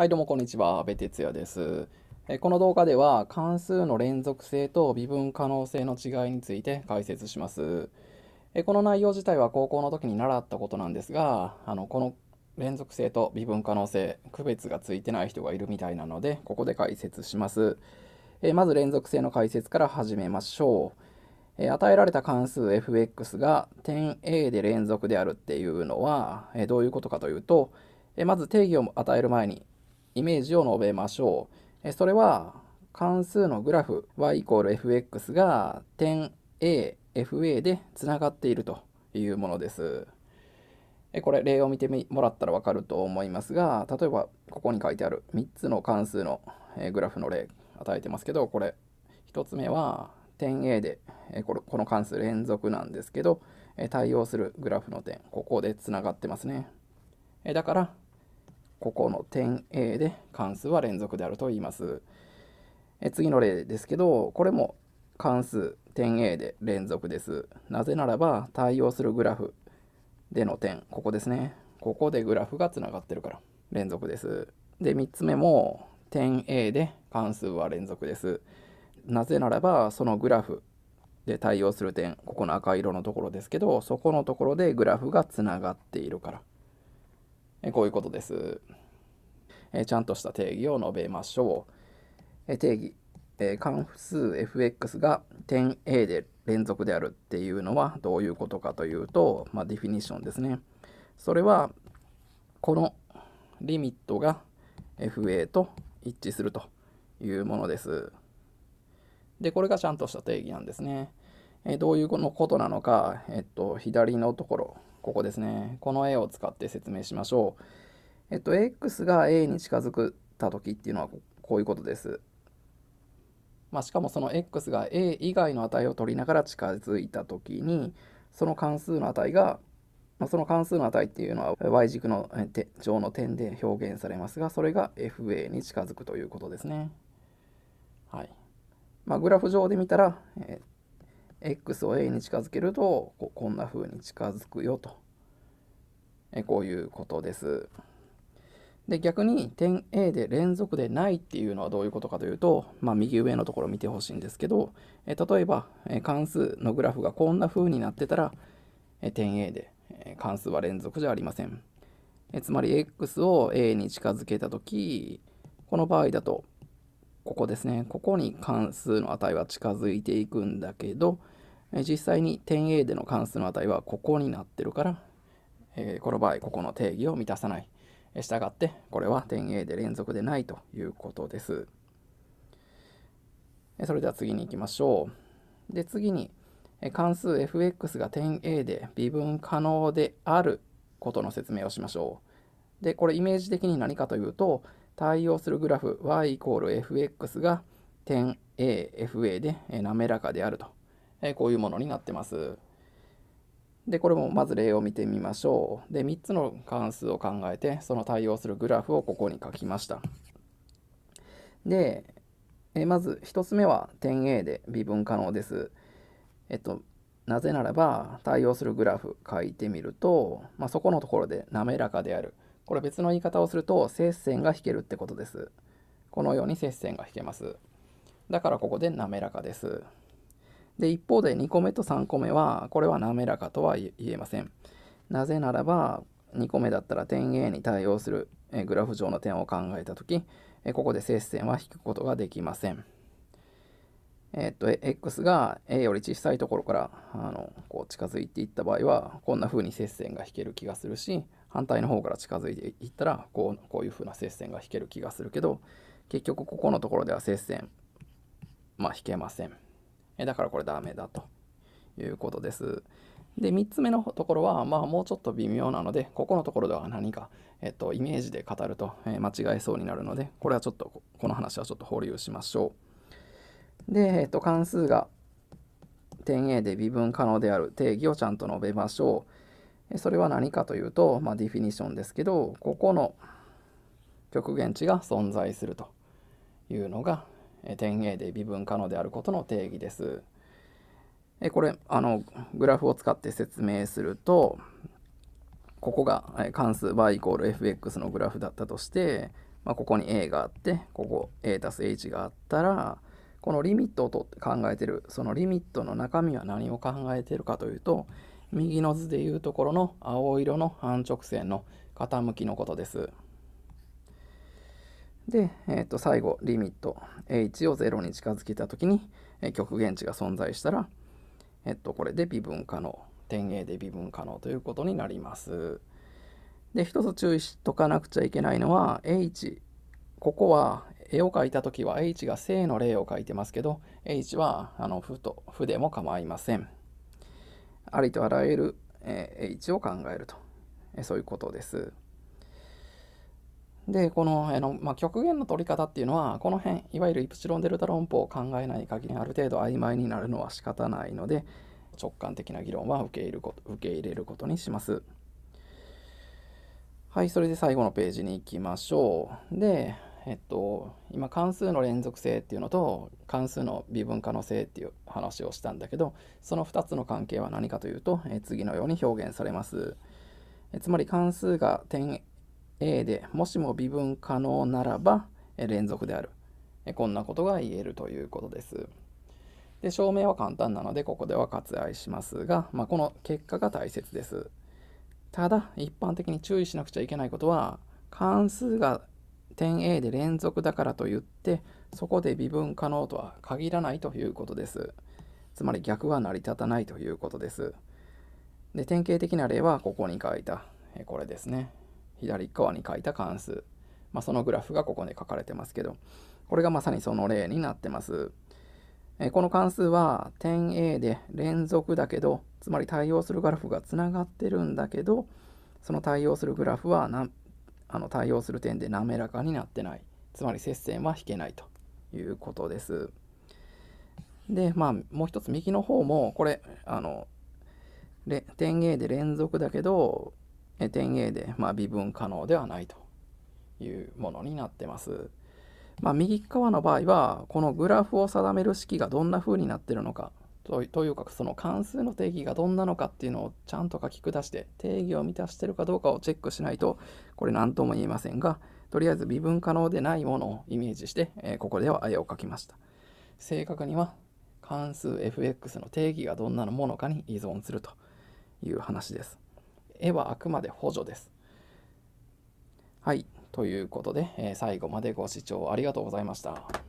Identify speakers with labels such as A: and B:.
A: はいどうもこんにちは、安部哲也です。この動画では関数の連続性と微分可能性の違いについて解説します。この内容自体は高校の時に習ったことなんですが、あのこの連続性と微分可能性、区別がついてない人がいるみたいなので、ここで解説します。まず連続性の解説から始めましょう。与えられた関数 fx が点 A で連続であるっていうのはどういうことかというとまず定義を与える前にイメージを述べましょう。それは関数のグラフ y イコール fx が点 a、fa でつながっているというものです。これ例を見てもらったらわかると思いますが、例えばここに書いてある3つの関数のグラフの例与えてますけど、これ1つ目は点 A でこれこの関数連続なんですけど、対応するグラフの点、ここでつながってますね。だからここの点 A で関数は連続であると言います。え次の例ですけど、これも関数点 A で連続です。なぜならば対応するグラフでの点、ここですね。ここでグラフがつながってるから連続です。で、3つ目も点 A で関数は連続です。なぜならばそのグラフで対応する点、ここの赤色のところですけど、そこのところでグラフがつながっているから。えこういうことです、えちゃんとした定義を述べましょう。え定義、え関数 fx が点 A で連続であるっていうのはどういうことかというと、まあ、ディフィニッションですね。それは、このリミットが FA と一致するというものです。で、これがちゃんとした定義なんですね。えどういうこことなのか、えっと、左のところ、ここですね。この絵を使って説明しましょう。えっと、x が a に近づくた時っていうのはこういうことです。まあ、しかもその x が a 以外の値を取りながら近づいた時にその関数の値が、まあ、その関数の値っていうのは y 軸の上の点で表現されますがそれが fa に近づくということですね。はいまあ、グラフ上で見たら、え x を a に近づけるとここんな風に近づくよとえこういうことです。で逆に点 A で連続でないっていうのはどういうことかというと、まあ、右上のところ見てほしいんですけど、え例えば、え関数のグラフがこんな風になってたら、え点 A で、え関数は連続じゃありません、えつまり x を A に近づけた時この場合だとここですね。ここに関数の値は近づいていくんだけど、え実際に点 A での関数の値はここになってるから、えー、この場合、ここの定義を満たさない。したがって、これは点 A で連続でないということです。それでは次に行きましょう。で、次に、関数 fx が点 A で微分可能であることの説明をしましょう。で、これイメージ的に何かというと、対応するグラフ y イコール fx が点 AFA で滑らかであると、えこういうものになってます。で、これもまず例を見てみましょう。で、3つの関数を考えて、その対応するグラフをここに書きました。で、えまず1つ目は点 A で微分可能です。えっと、なぜならば、対応するグラフ書いてみると、まあ、そこのところで滑らかである。これ別の言い方をすると接線が引けるってことです。このように接線が引けます。だからここで滑らかです。で、一方で2個目と3個目は、これは滑らかとは言えません。なぜならば、2個目だったら点 A に対応するグラフ上の点を考えたとき、ここで接線は引くことができません。えっと、x が a より小さいところからあのこう近づいていった場合は、こんな風に接線が引ける気がするし、反対の方から近づいていったらこうこういう風な接線が引ける気がするけど結局ここのところでは接線まあ引けませんえだからこれダメだということですで3つ目のところはまあもうちょっと微妙なのでここのところでは何か、えっと、イメージで語ると、え間違えそうになるのでこれはちょっとこの話はちょっと保留しましょうで、えっと、関数が点 A で微分可能である定義をちゃんと述べましょうそれは何かというと、まあ、ディフィニションですけどここの極限値が存在するというのが点 A で微分可能であることの定義です。これあのグラフを使って説明するとここが関数 y イコール fx のグラフだったとして、まあ、ここに a があってここ a たす h があったらこのリミットをとって考えてるそのリミットの中身は何を考えてるかというと右の図でいうところの青色の半直線の傾きのことです。で、えー、と最後リミット h を0に近づけた時に、え極限値が存在したら、えっと、これで微分可能点 A で微分可能ということになります。で一つ注意しとかなくちゃいけないのは h ここは絵を描いた時は h が正の例を書いてますけど h はあの負と負でも構いません。ありとあらゆる、えー、H を考えると、えー、そういうことです。でこの、えー、のまあ、極限の取り方っていうのはこの辺いわゆるイプシロンデルタ論法を考えない限りある程度曖昧になるのは仕方ないので直感的な議論は受け入れこと受け入れることにします。はい、それで最後のページに行きましょう。で、えっと、今関数の連続性っていうのと関数の微分可能性っていう話をしたんだけどその2つの関係は何かというと、え次のように表現されます、えつまり関数が点 A でもしも微分可能ならば、え連続である、えこんなことが言えるということですで証明は簡単なのでここでは割愛しますが、まあ、この結果が大切ですただ一般的に注意しなくちゃいけないことは関数が点 A で連続だからといってそこで微分可能とは限らないということです。つまり逆は成り立たないということです。で典型的な例はここに書いたえこれですね。左側に書いた関数。まあ、そのグラフがここに書かれてますけどこれがまさにその例になってます。えこの関数は点 A で連続だけどつまり対応するグラフがつながってるんだけどその対応するグラフはあの対応する点で滑らかになってないつまり接線は引けないということです。でまあもう一つ右の方もこれあの点 A で連続だけど点 A で、まあ、微分可能ではないというものになってます。まあ、右側の場合はこのグラフを定める式がどんな風になってるのかとというかその関数の定義がどんなのかっていうのをちゃんと書き下して定義を満たしてるかどうかをチェックしないとこれ何とも言えませんがとりあえず微分可能でないものをイメージして、えー、ここでは絵を描きました正確には関数 fx の定義がどんなものかに依存するという話です絵はあくまで補助ですはいということで、えー、最後までご視聴ありがとうございました